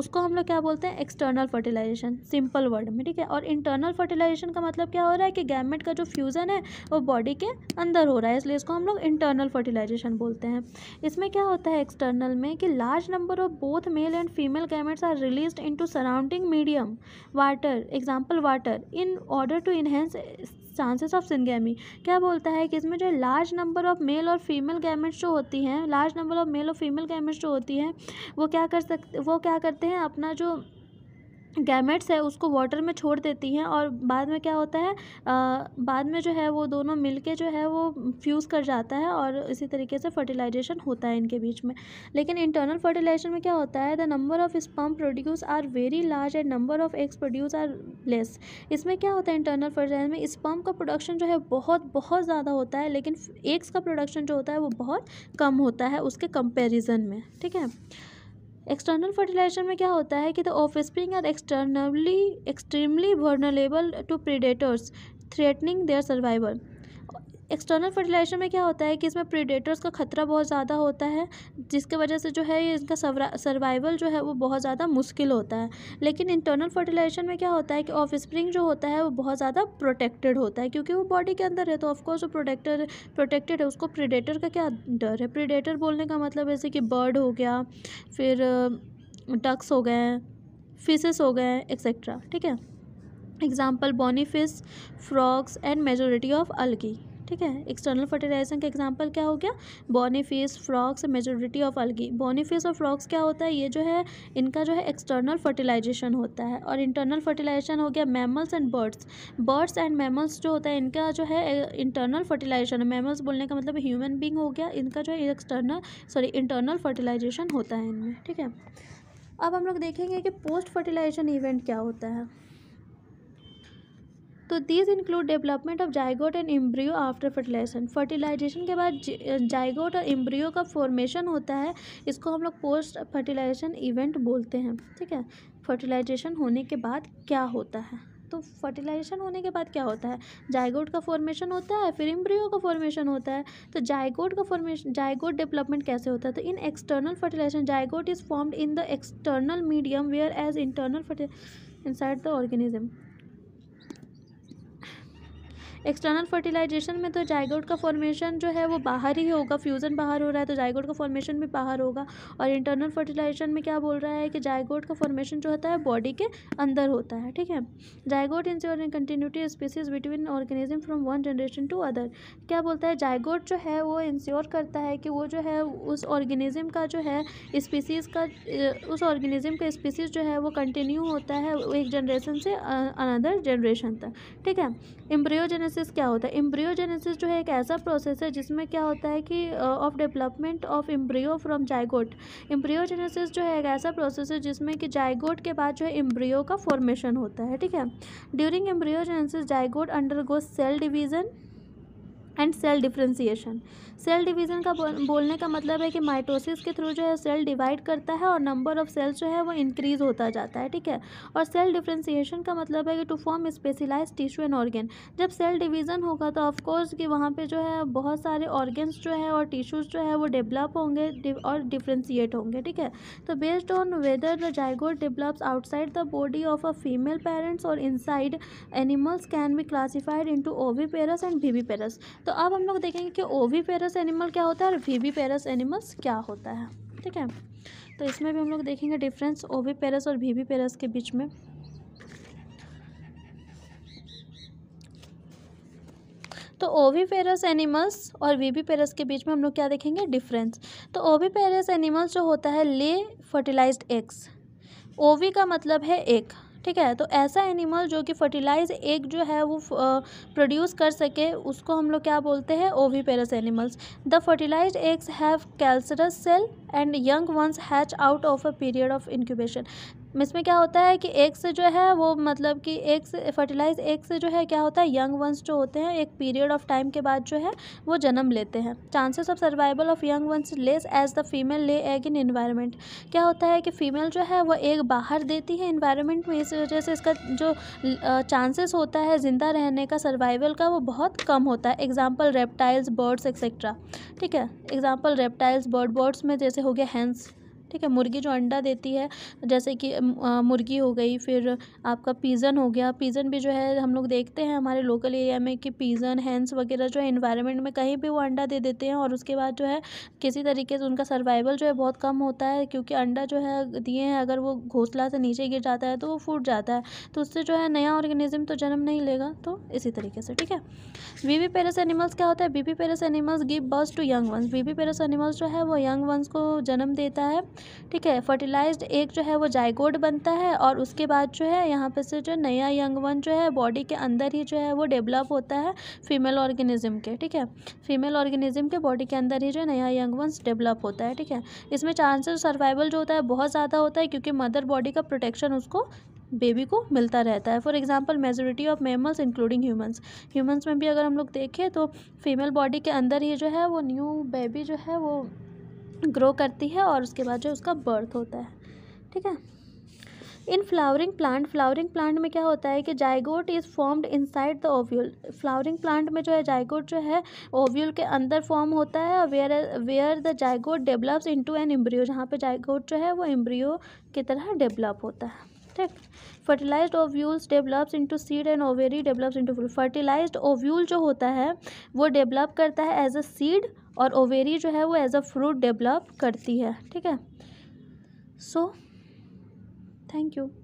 उसको हम लोग क्या बोलते हैं एक्सटर्नल फर्टिलाइजेशन सिंपल वर्ड में ठीक है और इंटरनल फर्टिलाइजेशन का मतलब क्या हो रहा है कि गैमेट का जो फ्यूज़न है वो बॉडी के अंदर हो रहा है इसलिए इसको हम लोग इंटरनल फर्टिलाइजेशन बोलते हैं इसमें क्या होता है एक्सटर्नल में कि large number of both male and female gametes are release into surrounding medium water example water in order to enhance chances of syngamy क्या बोलता है कि इसमें जो लार्ज नंबर ऑफ मेल और फीमेल गैमेट्स जो होती हैं लार्ज नंबर ऑफ मेल और फीमेल गैमेट्स जो होती हैं वो क्या कर सकते वो क्या करते हैं अपना जो गैमेट्स है उसको वाटर में छोड़ देती हैं और बाद में क्या होता है बाद में जो है वो दोनों मिल के जो है वो फ्यूज़ कर जाता है और इसी तरीके से फर्टिलाइजेशन होता है इनके बीच में लेकिन इंटरनल फर्टिलाइजेशन में क्या होता है the number of sperm produce are very large and number of eggs produce are less इसमें क्या होता है इंटरनल फर्टिलाइजेशन में स्पम का प्रोडक्शन जो है बहुत बहुत ज़्यादा होता है लेकिन एग्स का प्रोडक्शन जो होता है वो बहुत कम होता है उसके कंपेरिज़न में ठीक है एक्सटर्नल फर्टिलाइजेशन में क्या होता है कि the offspring are externally extremely vulnerable to predators threatening their survival external fertiliser में क्या होता है कि इसमें प्रीडेटर्स का खतरा बहुत ज़्यादा होता है जिसके वजह से जो है ये इनका सर्वाइवल जो है वो बहुत ज़्यादा मुश्किल होता है लेकिन इंटरनल फर्टिलाइजेशन में क्या होता है कि ऑफ स्प्रिंग जो होता है वो बहुत ज़्यादा प्रोटेक्टेड होता है क्योंकि वो बॉडी के अंदर है तो ऑफकोर्स वो प्रोटेक्टर प्रोटेक्टेड है उसको प्रीडेटर का क्या डर है प्रीडेटर बोलने का मतलब जैसे कि बर्ड हो गया फिर डक्स हो गए फिशेस हो गए एक्सेट्रा ठीक है example bony fish frogs and majority of algae ठीक है एक्सटर्नल फर्टिलाइजेशन का एग्जाम्पल क्या हो गया bony fish frogs majority of algae bony fish और फ्रॉक्स क्या होता है ये जो है इनका जो है एक्सटर्नल फर्टिलाइजेशन होता है और इंटरनल फर्टिलाइजेशन हो गया mammals and birds birds and mammals जो होता है इनका जो है इंटरनल फर्टिलाइजेशन मैमल्स बोलने का मतलब ह्यूमन बींग हो गया इनका जो है एक्सटर्नल सॉरी इंटरनल फर्टिलाइजेशन होता है इनमें ठीक है अब हम लोग देखेंगे कि पोस्ट फर्टिलाइजेशन इवेंट क्या होता है तो these include development of zygote and embryo after fertilisation fertilisation के बाद जाइगोट और इम्ब्रियो का फॉर्मेशन होता है इसको हम लोग पोस्ट फर्टिलाइजेशन इवेंट बोलते हैं ठीक है फर्टिलाइजेशन होने के बाद क्या होता है तो फर्टिलाइजेशन होने के बाद क्या होता है जाइगोट का फॉर्मेशन होता है फिर इम्ब्रियो का फॉर्मेशन होता है तो जाइगोट का फॉर्मेशन जाइगोट डेवलपमेंट कैसे होता है तो in external fertilisation zygote is formed in the external medium whereas internal fertile inside the organism external fertilisation में तो जाइगोड का फॉर्मेशन जो है वो बाहर ही होगा फ्यूज़न बाहर हो रहा है तो जाइगोड का फॉर्मेशन भी बाहर होगा और इंटरनल फर्टिलाइजेशन में क्या बोल रहा है कि जाइगोड का फॉर्मेशन जो होता है बॉडी के अंदर होता है ठीक है zygote ensuring continuity species between organism from one generation to other क्या बोलता है जाइगोड जो है वो इंश्योर करता है कि वो जो है उस ऑर्गेनिज्म का जो है स्पीसीज़ का उस ऑर्गेनिज्म का स्पीसीज़ जो है वो कंटिन्यू होता है एक जनरेशन से अनदर जनरेशन तक ठीक है एम्ब्रियोजेनेसिस प्रोसेस क्या होता है एम्ब्रियोजेनेसिस जो है एक ऐसा प्रोसेस है जिसमें क्या होता है कि of development of embryo from zygote embryogenesis जो है एक ऐसा प्रोसेस है जिसमें कि जाइगोट के बाद जो है एम्ब्रियो का फॉर्मेशन होता है ठीक है during embryogenesis zygote undergo cell division and cell differentiation cell division का बोलने का मतलब है कि माइटोसिस के थ्रू जो है सेल डिवाइड करता है और नंबर ऑफ सेल्स जो है वो इंक्रीज़ होता जाता है ठीक है और सेल डिफ्रेंसीशन का मतलब है कि to form specialise tissue and organ जब सेल डिवीज़न होगा तो ऑफकोर्स कि वहाँ पर जो है बहुत सारे ऑर्गेन्स जो है और टिश्यूज़ जो है वो डेवलप होंगे और डिफ्रेंसीट होंगे ठीक है तो based on whether the zygote develops outside the body of a female parents और inside animals can be classified o into parous and parous तो अब हम लोग देखेंगे कि ओवी पेरस एनिमल क्या होता है और वी वी पेरस एनिमल्स क्या होता है ठीक है तो इसमें भी हम लोग देखेंगे डिफरेंस ओवी पेरस और वी वी पेरस के बीच में तो पेरस एनिमल्स और पेरस के बीच में हम लोग क्या देखेंगे डिफरेंस तो पेरस एनिमल्स जो होता है ले फर्टिलाइज्ड एग्स ओवी का मतलब है एक ठीक है तो ऐसा एनिमल जो कि फर्टिलाइज एक जो है वो प्रोड्यूस कर सके उसको हम लोग क्या बोलते हैं oviparous animals the fertilise eggs have calcareous shell and young ones hatch out of a period of incubation इसमें क्या होता है कि एक से जो है वो मतलब कि एक से फर्टिलाइज एक से जो है क्या होता है यंग वंस जो होते हैं एक पीरियड ऑफ टाइम के बाद जो है वो जन्म लेते हैं chances of survival of young ones less as the female lay egg in environment क्या होता है कि फीमेल जो है वो एग बाहर देती है इन्वायरमेंट में इस वजह से इसका जो चांसेस होता है ज़िंदा रहने का सर्वाइवल का वो बहुत कम होता है एग्जाम्पल रेप्टाइल्स बर्ड्स एक्सेट्रा ठीक है एग्जाम्पल रेप्टाइल्स बर्ड बर्ड्स में जैसे हो गया हैंस ठीक है मुर्गी जो अंडा देती है जैसे कि मुर्गी हो गई फिर आपका पीज़न हो गया पीज़न भी जो है हम लोग देखते हैं हमारे लोकल एरिया में कि पीज़न हैंस वगैरह जो है इन्वायरमेंट में कहीं भी वो अंडा दे देते हैं और उसके बाद जो है किसी तरीके से उनका सर्वाइवल जो है बहुत कम होता है क्योंकि अंडा जो है दिए हैं अगर वो घोसला से नीचे गिर जाता है तो वो फूट जाता है तो उससे जो है नया ऑर्गेनिज्म तो जन्म नहीं लेगा तो इसी तरीके से ठीक है वीवी पेरस एनिमल्स क्या होता है viviparous animals give birth to young ones viviparous animals जो है वो यंग वंस को जन्म देता है ठीक है फर्टिलाइज्ड एक जो है वो जायगोड बनता है और उसके बाद जो है यहाँ पे से जो नया यंग वन जो है बॉडी के अंदर ही जो है वो डेवलप होता है फीमेल ऑर्गेनिज्म के ठीक है फीमेल ऑर्गेनिज्म के बॉडी के अंदर ही जो नया यंग वंस डेवलप होता है ठीक है इसमें चांसेस सर्वाइवल जो होता है बहुत ज़्यादा होता है क्योंकि मदर बॉडी का प्रोटेक्शन उसको बेबी को मिलता रहता है for example majority of mammals including humans humans में भी अगर हम लोग देखें तो फीमेल बॉडी के अंदर ही जो है वो न्यू बेबी जो है वो ग्रो करती है और उसके बाद जो उसका बर्थ होता है ठीक है in flowering plant flowering plant में क्या होता है कि zygote is formed inside the ovule flowering plant में जो है जाइगोट जो है ओव्यूल के अंदर फॉर्म होता है where where the zygote develops into an embryo जहाँ पे जाइगोट जो है वो एम्ब्रियो की तरह डेवलप होता है ठीक fertilise ovules develops into seed and ovary develops into fruit fertilise ovule जो होता है वो डेवलप करता है एज अ सीड और ओवेरी जो है वो एज अ फ्रूट डेवलप करती है ठीक है सो थैंक यू